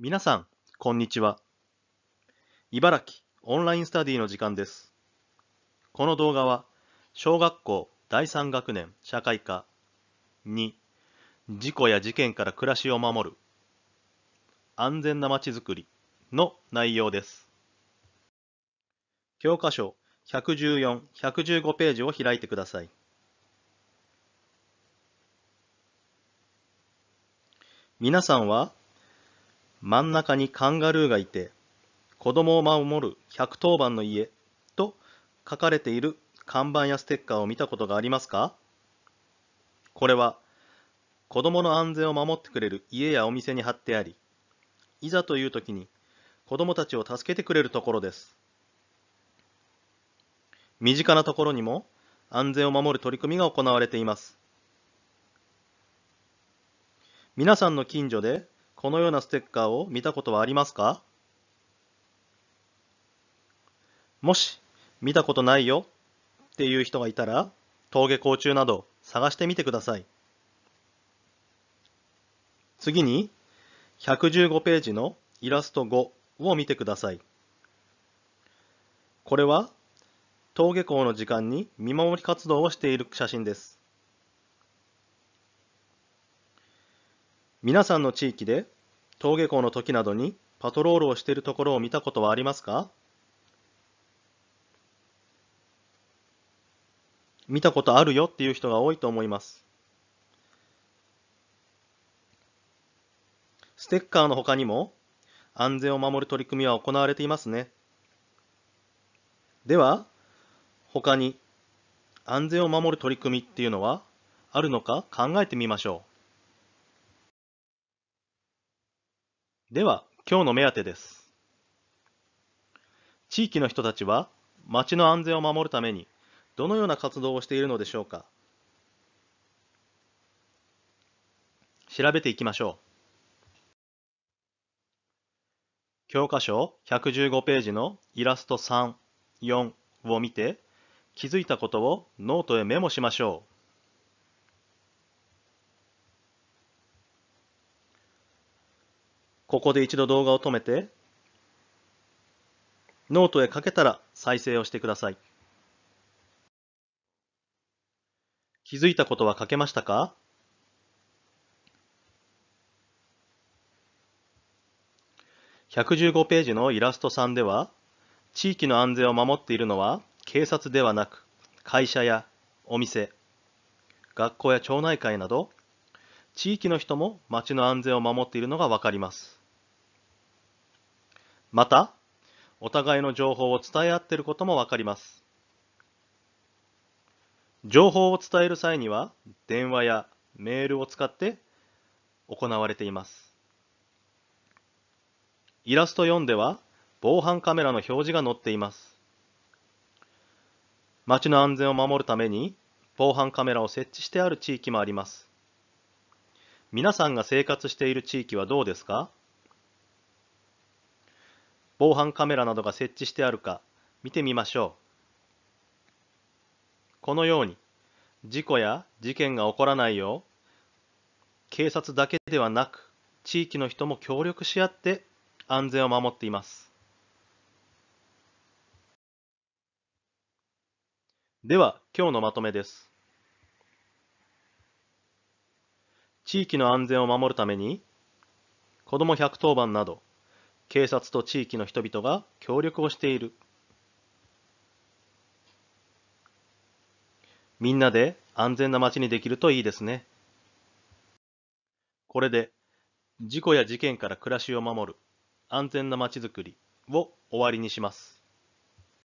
皆さん、こんにちは。茨城オンラインスタディの時間です。この動画は、小学校第3学年社会科2、事故や事件から暮らしを守る、安全な街づくりの内容です。教科書114、115ページを開いてください。皆さんは真ん中にカンガルーがいて、子供を守る110番の家と書かれている看板やステッカーを見たことがありますかこれは子供の安全を守ってくれる家やお店に貼ってあり、いざという時に子供たちを助けてくれるところです。身近なところにも安全を守る取り組みが行われています。皆さんの近所でこのようなステッカーを見たことはありますかもし、見たことないよっていう人がいたら、登下校中など探してみてください。次に、115ページのイラスト5を見てください。これは、登下校の時間に見守り活動をしている写真です。皆さんの地域で登下校の時などにパトロールをしているところを見たことはありますか見たことあるよっていう人が多いと思います。ステッカーの他にも安全を守る取り組みは行われていますね。では、他に安全を守る取り組みっていうのはあるのか考えてみましょう。では、今日の目当てです。地域の人たちは、町の安全を守るために、どのような活動をしているのでしょうか調べていきましょう。教科書115ページのイラスト3、4を見て、気づいたことをノートへメモしましょう。ここで一度動画を止めて、ノートへかけたら再生をしてください。気づいたことは書けましたか115ページのイラスト3では、地域の安全を守っているのは警察ではなく、会社やお店、学校や町内会など、地域の人も町の安全を守っているのがわかります。また、お互いの情報を伝え合っていることもわかります。情報を伝える際には、電話やメールを使って行われています。イラスト4では、防犯カメラの表示が載っています。街の安全を守るために、防犯カメラを設置してある地域もあります。皆さんが生活している地域はどうですか防犯カメラなどが設置してあるか見てみましょう。このように事故や事件が起こらないよう警察だけではなく地域の人も協力し合って安全を守っています。では今日のまとめです。地域の安全を守るために子ども110番など警察と地域の人々が協力をしている。みんなで安全な街にできるといいですね。これで、事故や事件から暮らしを守る安全な街づくりを終わりにします。